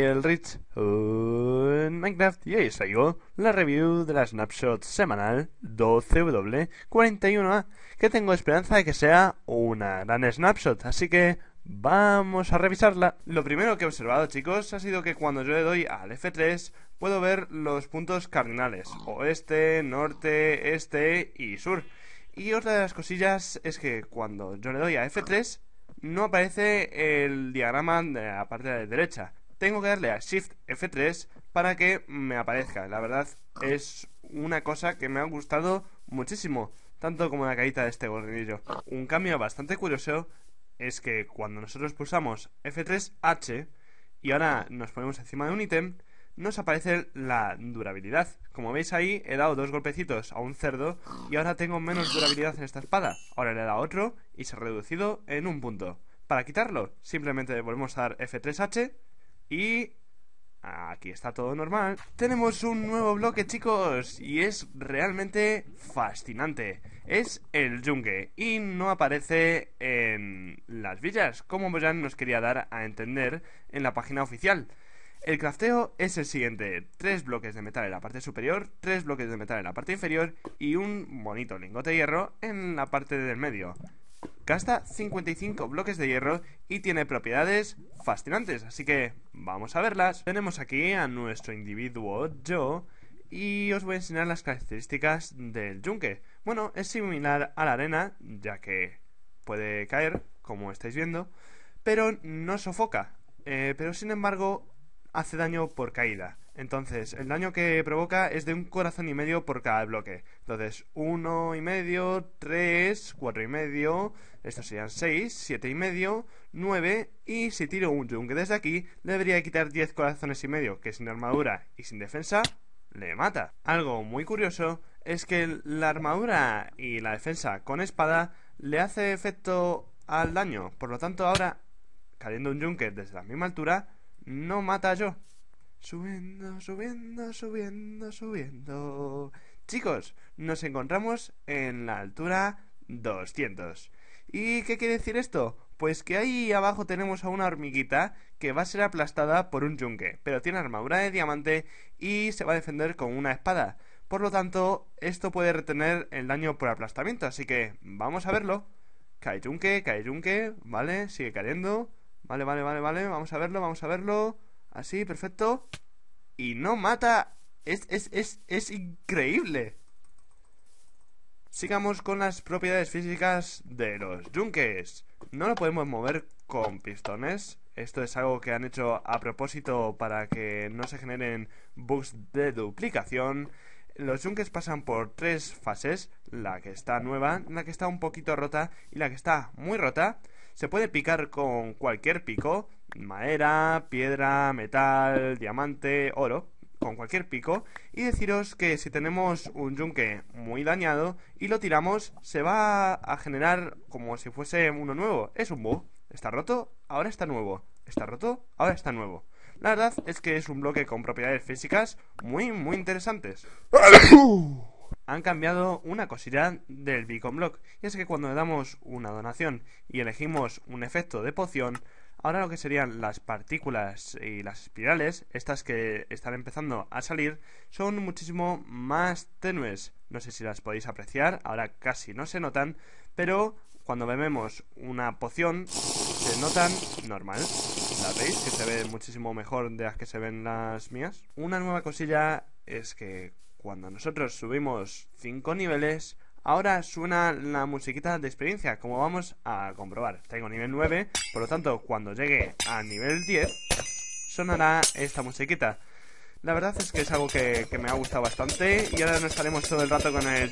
El Rich en Minecraft y ahí os la review de la snapshot semanal 12W41A que tengo esperanza de que sea una gran snapshot, así que vamos a revisarla. Lo primero que he observado chicos ha sido que cuando yo le doy al F3 puedo ver los puntos cardinales, oeste, norte, este y sur. Y otra de las cosillas es que cuando yo le doy a F3 no aparece el diagrama de la parte de la derecha, tengo que darle a Shift F3 para que me aparezca. La verdad es una cosa que me ha gustado muchísimo, tanto como la caída de este gordillo. Un cambio bastante curioso es que cuando nosotros pulsamos F3H y ahora nos ponemos encima de un ítem, nos aparece la durabilidad. Como veis ahí, he dado dos golpecitos a un cerdo y ahora tengo menos durabilidad en esta espada. Ahora le he dado otro y se ha reducido en un punto. Para quitarlo, simplemente volvemos a dar F3H y aquí está todo normal. Tenemos un nuevo bloque, chicos, y es realmente fascinante. Es el yunque y no aparece en las villas, como Boyan nos quería dar a entender en la página oficial. El crafteo es el siguiente, tres bloques de metal en la parte superior, tres bloques de metal en la parte inferior y un bonito lingote de hierro en la parte del medio. Gasta 55 bloques de hierro y tiene propiedades fascinantes, así que vamos a verlas. Tenemos aquí a nuestro individuo Joe y os voy a enseñar las características del yunque. Bueno, es similar a la arena, ya que puede caer, como estáis viendo, pero no sofoca. Eh, pero sin embargo, hace daño por caída. Entonces, el daño que provoca es de un corazón y medio por cada bloque. Entonces, uno y medio, tres, cuatro y medio, estos serían seis, siete y medio, nueve, y si tiro un yunque desde aquí, debería quitar diez corazones y medio, que sin armadura y sin defensa, le mata. Algo muy curioso es que la armadura y la defensa con espada le hace efecto al daño, por lo tanto ahora, cayendo un yunque desde la misma altura, no mata yo. Subiendo, subiendo, subiendo, subiendo. Chicos, nos encontramos en la altura 200. ¿Y qué quiere decir esto? Pues que ahí abajo tenemos a una hormiguita que va a ser aplastada por un yunque, pero tiene armadura de diamante y se va a defender con una espada. Por lo tanto, esto puede retener el daño por aplastamiento, así que vamos a verlo. Cae yunque, cae yunque, ¿vale? Sigue cayendo. Vale, vale, vale, vale. Vamos a verlo, vamos a verlo. Así, perfecto. Y no mata. Es, es, es, es increíble. Sigamos con las propiedades físicas de los yunques. No lo podemos mover con pistones. Esto es algo que han hecho a propósito para que no se generen bugs de duplicación. Los yunques pasan por tres fases, la que está nueva, la que está un poquito rota y la que está muy rota. Se puede picar con cualquier pico, madera, piedra, metal, diamante, oro, con cualquier pico y deciros que si tenemos un yunque muy dañado y lo tiramos se va a generar como si fuese uno nuevo. Es un bug. Está roto, ahora está nuevo. Está roto, ahora está nuevo. La verdad es que es un bloque con propiedades físicas muy, muy interesantes. han cambiado una cosilla del Beacon Block, y es que cuando le damos una donación y elegimos un efecto de poción, ahora lo que serían las partículas y las espirales, estas que están empezando a salir, son muchísimo más tenues. No sé si las podéis apreciar, ahora casi no se notan, pero cuando bebemos una poción se notan normal. ¿La veis? Que se ve muchísimo mejor de las que se ven las mías. Una nueva cosilla es que cuando nosotros subimos 5 niveles, ahora suena la musiquita de experiencia, como vamos a comprobar. Tengo nivel 9, por lo tanto, cuando llegue a nivel 10, sonará esta musiquita. La verdad es que es algo que, me ha gustado bastante y ahora nos estaremos todo el rato con el...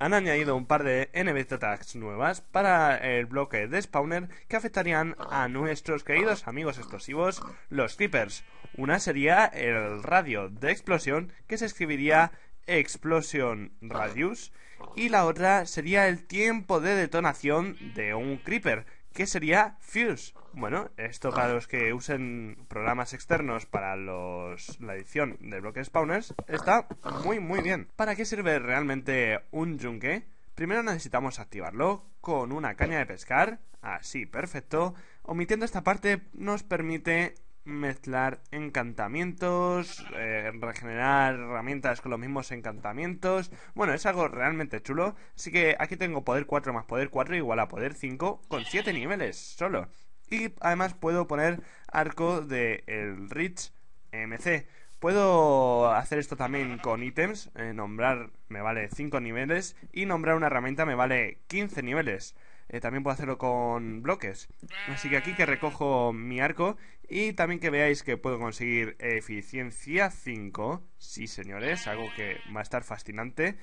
Han añadido un par de NBT tags nuevas para el bloque de Spawner que afectarían a nuestros queridos amigos explosivos, los Creepers. Una sería el radio de explosión que se escribiría Explosion Radius y la otra sería el tiempo de detonación de un Creeper ¿Qué sería Fuse. Bueno, esto para los que usen programas externos para los, la edición de bloques spawners está muy muy bien. ¿Para qué sirve realmente un yunque? Primero necesitamos activarlo con una caña de pescar, así perfecto. Omitiendo esta parte nos permite mezclar encantamientos, eh, regenerar herramientas con los mismos encantamientos. Bueno, es algo realmente chulo. Así que aquí tengo poder 4 más poder 4 igual a poder 5 con 7 niveles solo. Y además puedo poner arco de el Rich MC. Puedo hacer esto también con ítems. Eh, nombrar me vale 5 niveles y nombrar una herramienta me vale 15 niveles. Eh, también puedo hacerlo con bloques. Así que aquí que recojo mi arco y también que veáis que puedo conseguir eficiencia 5. Sí, señores, algo que va a estar fascinante.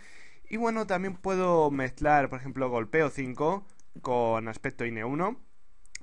Y bueno, también puedo mezclar, por ejemplo, golpeo 5 con aspecto INE 1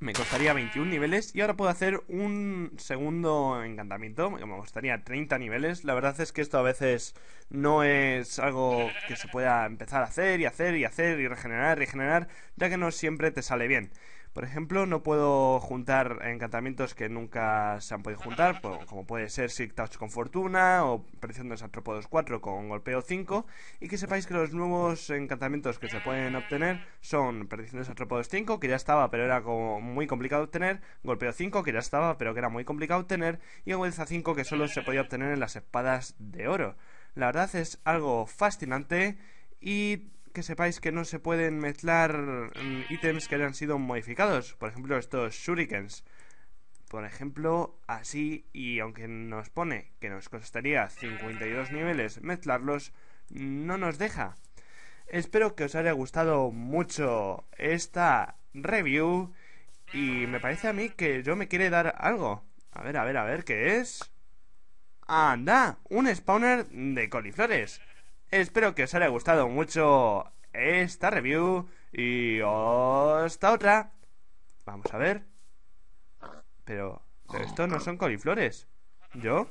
me costaría 21 niveles y ahora puedo hacer un segundo encantamiento, me costaría 30 niveles. La verdad es que esto a veces no es algo que se pueda empezar a hacer y hacer y hacer y regenerar, regenerar, ya que no siempre te sale bien. Por ejemplo, no puedo juntar encantamientos que nunca se han podido juntar, como puede ser Sick Touch con Fortuna o Perdición de los 4 con Golpeo 5, y que sepáis que los nuevos encantamientos que se pueden obtener son Perdición de los 5, que ya estaba pero era muy complicado obtener, Golpeo 5, que ya estaba pero que era muy complicado obtener, y Agudeza 5, que solo se podía obtener en las espadas de oro. La verdad es algo fascinante y que sepáis que no se pueden mezclar mm, ítems que hayan sido modificados. Por ejemplo, estos shurikens. Por ejemplo, así, y aunque nos pone que nos costaría 52 niveles mezclarlos, no nos deja. Espero que os haya gustado mucho esta review y me parece a mí que yo me quiere dar algo. A ver, a ver, a ver, ¿qué es? ¡Anda! Un spawner de coliflores. Espero que os haya gustado mucho esta review y esta otra. Vamos a ver. Pero, pero esto no son coliflores. ¿Yo?